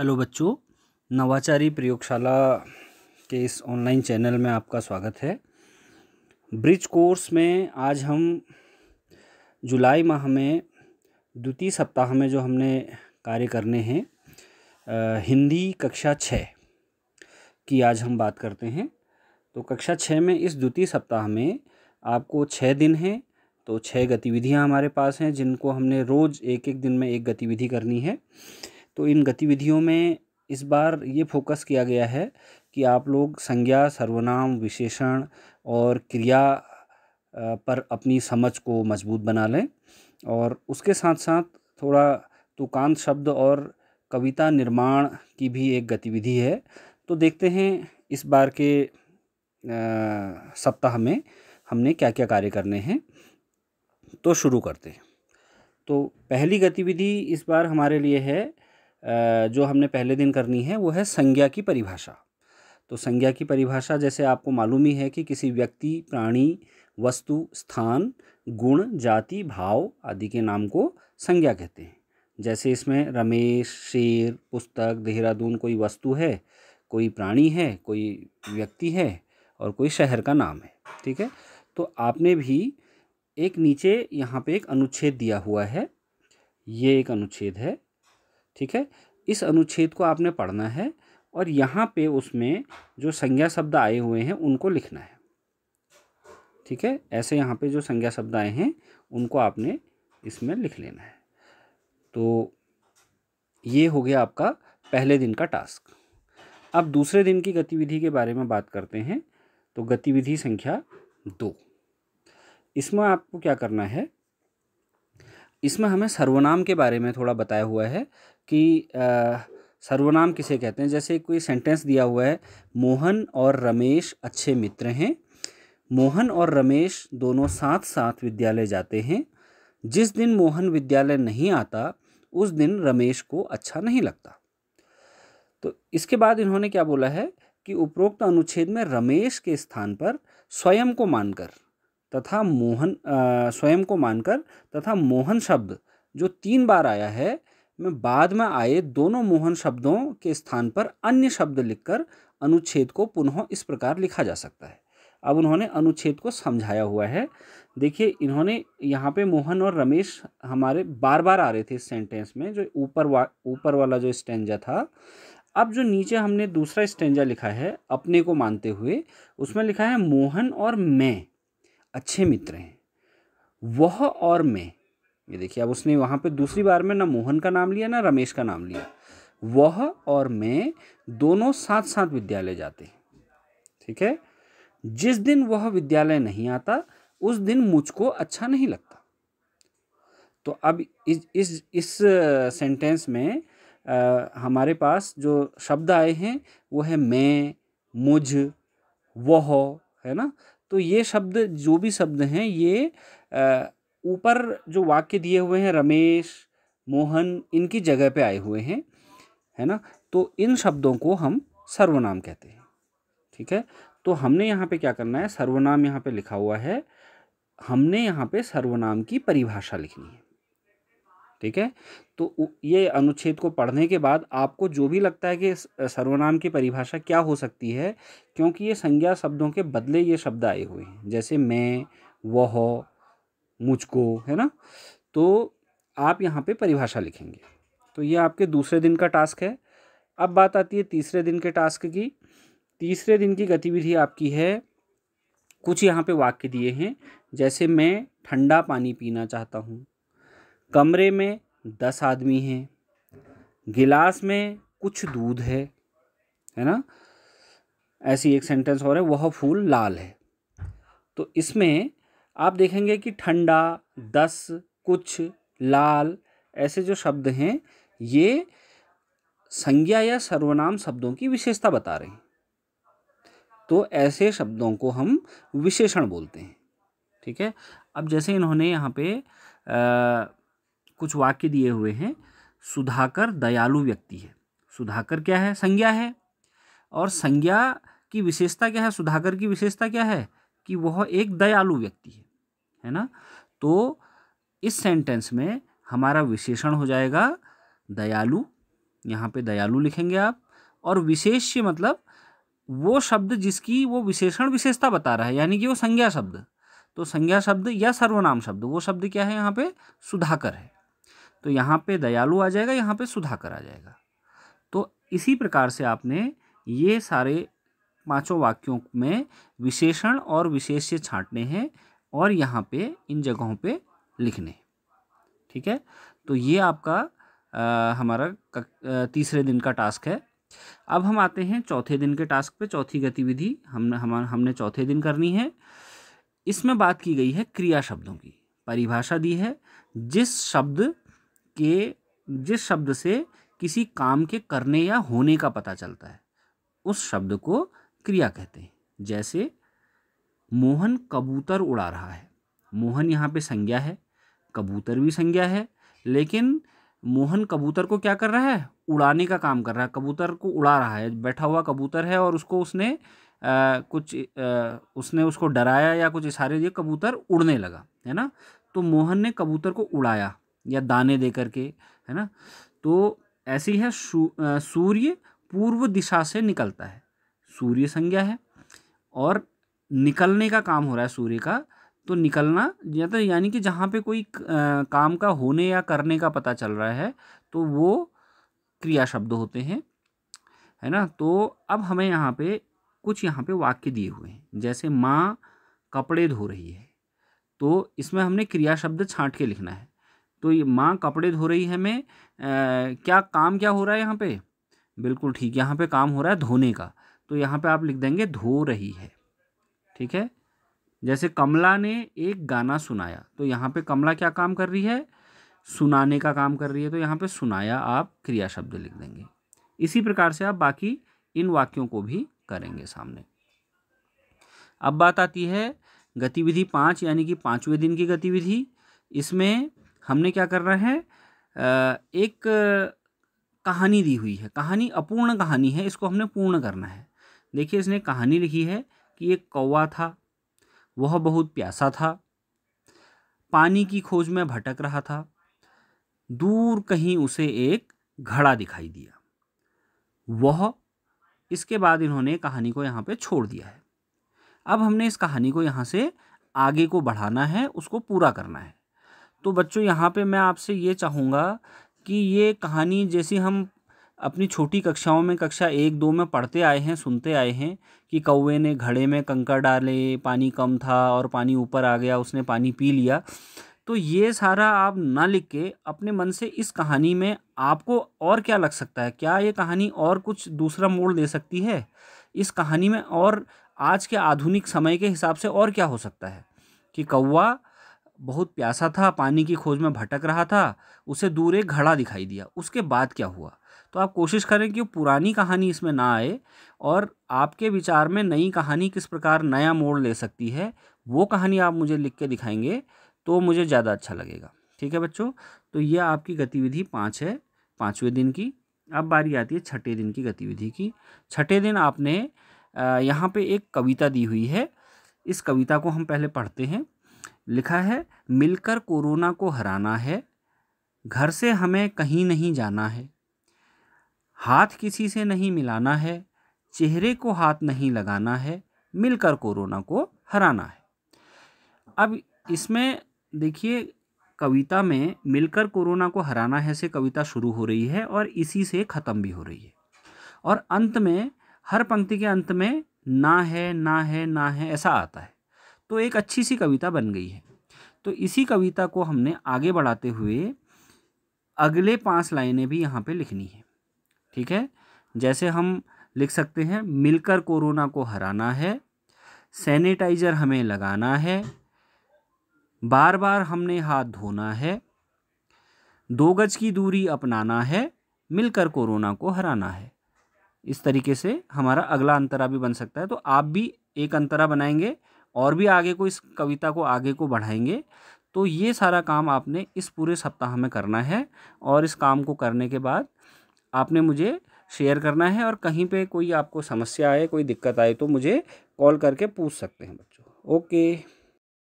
hello बच्चों नवाचारी प्रयोगशाला के इस ऑनलाइन चैनल में आपका स्वागत है ब्रिज कोर्स में आज हम जुलाई माह में द्वितीय सप्ताह में जो हमने कार्य करने हैं हिंदी कक्षा छः की आज हम बात करते हैं तो कक्षा छः में इस द्वितीय सप्ताह में आपको छः दिन हैं तो छः गतिविधियां हमारे पास हैं जिनको हमने रोज़ एक एक दिन में एक गतिविधि करनी है तो इन गतिविधियों में इस बार ये फोकस किया गया है कि आप लोग संज्ञा सर्वनाम विशेषण और क्रिया पर अपनी समझ को मजबूत बना लें और उसके साथ साथ थोड़ा तुकांत शब्द और कविता निर्माण की भी एक गतिविधि है तो देखते हैं इस बार के सप्ताह में हमने क्या क्या कार्य करने हैं तो शुरू करते हैं तो पहली गतिविधि इस बार हमारे लिए है जो हमने पहले दिन करनी है वो है संज्ञा की परिभाषा तो संज्ञा की परिभाषा जैसे आपको मालूम ही है कि किसी व्यक्ति प्राणी वस्तु स्थान गुण जाति भाव आदि के नाम को संज्ञा कहते हैं जैसे इसमें रमेश शेर पुस्तक देहरादून कोई वस्तु है कोई प्राणी है कोई व्यक्ति है और कोई शहर का नाम है ठीक है तो आपने भी एक नीचे यहाँ पे एक अनुच्छेद दिया हुआ है ये एक अनुच्छेद है ठीक है इस अनुच्छेद को आपने पढ़ना है और यहाँ पे उसमें जो संज्ञा शब्द आए हुए हैं उनको लिखना है ठीक है ऐसे यहाँ पे जो संज्ञा शब्द आए हैं उनको आपने इसमें लिख लेना है तो ये हो गया आपका पहले दिन का टास्क अब दूसरे दिन की गतिविधि के बारे में बात करते हैं तो गतिविधि संख्या दो इसमें आपको क्या करना है इसमें हमें सर्वनाम के बारे में थोड़ा बताया हुआ है कि सर्वनाम किसे कहते हैं जैसे कोई सेंटेंस दिया हुआ है मोहन और रमेश अच्छे मित्र हैं मोहन और रमेश दोनों साथ साथ विद्यालय जाते हैं जिस दिन मोहन विद्यालय नहीं आता उस दिन रमेश को अच्छा नहीं लगता तो इसके बाद इन्होंने क्या बोला है कि उपरोक्त अनुच्छेद में रमेश के स्थान पर स्वयं को मानकर तथा मोहन स्वयं को मानकर तथा मोहन शब्द जो तीन बार आया है में बाद में आए दोनों मोहन शब्दों के स्थान पर अन्य शब्द लिखकर अनुच्छेद को पुनः इस प्रकार लिखा जा सकता है अब उन्होंने अनुच्छेद को समझाया हुआ है देखिए इन्होंने यहाँ पे मोहन और रमेश हमारे बार बार आ रहे थे इस सेंटेंस में जो ऊपर वा ऊपर वाला जो स्टेंजा था अब जो नीचे हमने दूसरा स्टेंजा लिखा है अपने को मानते हुए उसमें लिखा है मोहन और मैं अच्छे मित्र हैं वह और मैं ये देखिए अब उसने वहाँ पे दूसरी बार में ना मोहन का नाम लिया ना रमेश का नाम लिया वह और मैं दोनों साथ साथ विद्यालय जाते हैं ठीक है जिस दिन वह विद्यालय नहीं आता उस दिन मुझको अच्छा नहीं लगता तो अब इस इस इस सेंटेंस में आ, हमारे पास जो शब्द आए हैं वो है मैं मुझ वह है ना तो ये शब्द जो भी शब्द हैं ये आ, ऊपर जो वाक्य दिए हुए हैं रमेश मोहन इनकी जगह पे आए हुए हैं है ना तो इन शब्दों को हम सर्वनाम कहते हैं ठीक है तो हमने यहाँ पे क्या करना है सर्वनाम यहाँ पे लिखा हुआ है हमने यहाँ पे सर्वनाम की परिभाषा लिखनी है ठीक है तो ये अनुच्छेद को पढ़ने के बाद आपको जो भी लगता है कि सर्वनाम की परिभाषा क्या हो सकती है क्योंकि ये संज्ञा शब्दों के बदले ये शब्द आए हुए हैं जैसे मैं वह मुझको है ना तो आप यहाँ पे परिभाषा लिखेंगे तो ये आपके दूसरे दिन का टास्क है अब बात आती है तीसरे दिन के टास्क की तीसरे दिन की गतिविधि आपकी है कुछ यहाँ पे वाक्य दिए हैं जैसे मैं ठंडा पानी पीना चाहता हूँ कमरे में दस आदमी हैं गिलास में कुछ दूध है है ना ऐसी एक सेंटेंस और है वह फूल लाल है तो इसमें आप देखेंगे कि ठंडा दस कुछ लाल ऐसे जो शब्द हैं ये संज्ञा या सर्वनाम शब्दों की विशेषता बता रहे हैं तो ऐसे शब्दों को हम विशेषण बोलते हैं ठीक है अब जैसे इन्होंने यहाँ पे आ, कुछ वाक्य दिए हुए हैं सुधाकर दयालु व्यक्ति है सुधाकर क्या है संज्ञा है और संज्ञा की विशेषता क्या है सुधाकर की विशेषता क्या है कि वह एक दयालु व्यक्ति है है ना तो इस सेंटेंस में हमारा विशेषण हो जाएगा दयालु यहाँ पे दयालु लिखेंगे आप और विशेष्य मतलब वो शब्द जिसकी वो विशेषण विशेषता बता रहा है यानी कि वो संज्ञा शब्द तो संज्ञा शब्द या सर्वनाम शब्द वो शब्द क्या है यहाँ पे सुधाकर है तो यहाँ पे दयालु आ जाएगा यहाँ पे सुधाकर आ जाएगा तो इसी प्रकार से आपने ये सारे पांचों वाक्यों में विशेषण और विशेष्य छांटने हैं और यहाँ पे इन जगहों पे लिखने ठीक है तो ये आपका आ, हमारा तीसरे दिन का टास्क है अब हम आते हैं चौथे दिन के टास्क पे चौथी गतिविधि हम हम हमने चौथे दिन करनी है इसमें बात की गई है क्रिया शब्दों की परिभाषा दी है जिस शब्द के जिस शब्द से किसी काम के करने या होने का पता चलता है उस शब्द को क्रिया कहते हैं जैसे मोहन कबूतर उड़ा रहा है मोहन यहाँ पे संज्ञा है कबूतर भी संज्ञा है लेकिन मोहन कबूतर को क्या कर रहा है उड़ाने का काम कर रहा है कबूतर को उड़ा रहा है बैठा हुआ कबूतर है और उसको उसने आ, कुछ आ, उसने उसको डराया या कुछ इशारे दिए कबूतर उड़ने लगा है ना तो मोहन ने कबूतर को उड़ाया या दाने दे करके है ना तो ऐसी है सूर्य पूर्व दिशा से निकलता है सूर्य संज्ञा है और निकलने का काम हो रहा है सूर्य का तो निकलना या तो यानी कि जहाँ पे कोई काम का होने या करने का पता चल रहा है तो वो क्रिया शब्द होते हैं है ना तो अब हमें यहाँ पे कुछ यहाँ पे वाक्य दिए हुए हैं जैसे माँ कपड़े धो रही है तो इसमें हमने क्रिया शब्द छाँट के लिखना है तो ये माँ कपड़े धो रही है मैं क्या काम क्या हो रहा है यहाँ पे बिल्कुल ठीक यहाँ पे काम हो रहा है धोने का तो यहाँ पे आप लिख देंगे धो रही है ठीक है जैसे कमला ने एक गाना सुनाया तो यहाँ पे कमला क्या काम कर रही है सुनाने का काम कर रही है तो यहाँ पे सुनाया आप क्रिया शब्द लिख देंगे इसी प्रकार से आप बाकी इन वाक्यों को भी करेंगे सामने अब बात आती है गतिविधि पाँच यानी कि पाँचवें दिन की गतिविधि इसमें हमने क्या करना है एक कहानी दी हुई है कहानी अपूर्ण कहानी है इसको हमने पूर्ण करना है देखिए इसने कहानी लिखी है कि एक कौवा था वह बहुत प्यासा था पानी की खोज में भटक रहा था दूर कहीं उसे एक घड़ा दिखाई दिया वह इसके बाद इन्होंने कहानी को यहाँ पे छोड़ दिया है अब हमने इस कहानी को यहाँ से आगे को बढ़ाना है उसको पूरा करना है तो बच्चों यहाँ पे मैं आपसे ये चाहूँगा कि ये कहानी जैसी हम अपनी छोटी कक्षाओं में कक्षा एक दो में पढ़ते आए हैं सुनते आए हैं कि कौवे ने घड़े में कंकर डाले पानी कम था और पानी ऊपर आ गया उसने पानी पी लिया तो ये सारा आप ना लिख के अपने मन से इस कहानी में आपको और क्या लग सकता है क्या ये कहानी और कुछ दूसरा मोड़ दे सकती है इस कहानी में और आज के आधुनिक समय के हिसाब से और क्या हो सकता है कि कौवा बहुत प्यासा था पानी की खोज में भटक रहा था उसे दूर एक घड़ा दिखाई दिया उसके बाद क्या हुआ तो आप कोशिश करें कि पुरानी कहानी इसमें ना आए और आपके विचार में नई कहानी किस प्रकार नया मोड़ ले सकती है वो कहानी आप मुझे लिख के दिखाएंगे तो मुझे ज़्यादा अच्छा लगेगा ठीक है बच्चों तो ये आपकी गतिविधि पाँच है पाँचवें दिन की अब बारी आती है छठे दिन की गतिविधि की छठे दिन आपने यहाँ पे एक कविता दी हुई है इस कविता को हम पहले पढ़ते हैं लिखा है मिलकर कोरोना को हराना है घर से हमें कहीं नहीं जाना है हाथ किसी से नहीं मिलाना है चेहरे को हाथ नहीं लगाना है मिलकर कोरोना को हराना है अब इसमें देखिए कविता में मिलकर कोरोना को हराना है से कविता शुरू हो रही है और इसी से ख़त्म भी हो रही है और अंत में हर पंक्ति के अंत में ना है ना है ना है ऐसा आता है तो एक अच्छी सी कविता बन गई है तो इसी कविता को हमने आगे बढ़ाते हुए अगले पांच लाइनें भी यहाँ पे लिखनी है ठीक है जैसे हम लिख सकते हैं मिलकर कोरोना को हराना है सैनिटाइज़र हमें लगाना है बार बार हमने हाथ धोना है दो गज की दूरी अपनाना है मिलकर कोरोना को हराना है इस तरीके से हमारा अगला अंतरा भी बन सकता है तो आप भी एक अंतरा बनाएंगे और भी आगे को इस कविता को आगे को बढ़ाएंगे तो ये सारा काम आपने इस पूरे सप्ताह में करना है और इस काम को करने के बाद आपने मुझे शेयर करना है और कहीं पे कोई आपको समस्या आए कोई दिक्कत आए तो मुझे कॉल करके पूछ सकते हैं बच्चों ओके